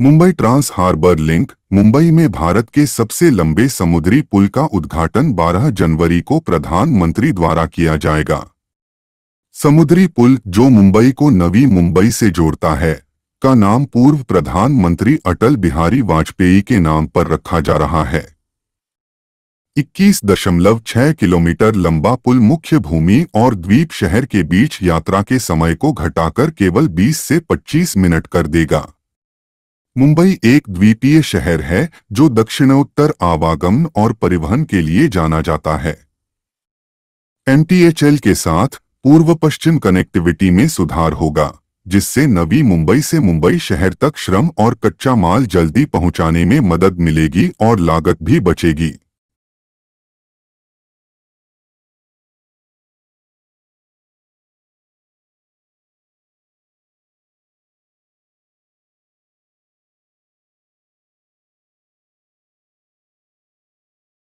Mumbai trans harbour link Mumbai में भारत के सबसे लंबे समुद्री पुल का उद्घाटन 12 जनवरी को प्रधानमंत्री द्वारा किया जाएगा समुद्री पुल जो मुंबई को नवी मुंबई से जोड़ता है का नाम पूर्व प्रधानमंत्री अटल बिहारी वाजपेयी के नाम पर रखा जा रहा है 21.6 किलोमीटर लंबा पुल मुख्य भूमि और द्वीप शहर के बीच यात्रा के समय को घटाकर केवल 20 से 25 मिनट कर देगा मुंबई एक द्वीपीय शहर है जो दक्षिणोत्तर आवागमन और परिवहन के लिए जाना जाता है एनटीएचएल के साथ पूर्व पश्चिम कनेक्टिविटी में सुधार होगा जिससे नवी मुंबई से मुंबई शहर तक श्रम और कच्चा माल जल्दी पहुंचाने में मदद मिलेगी और लागत भी बचेगी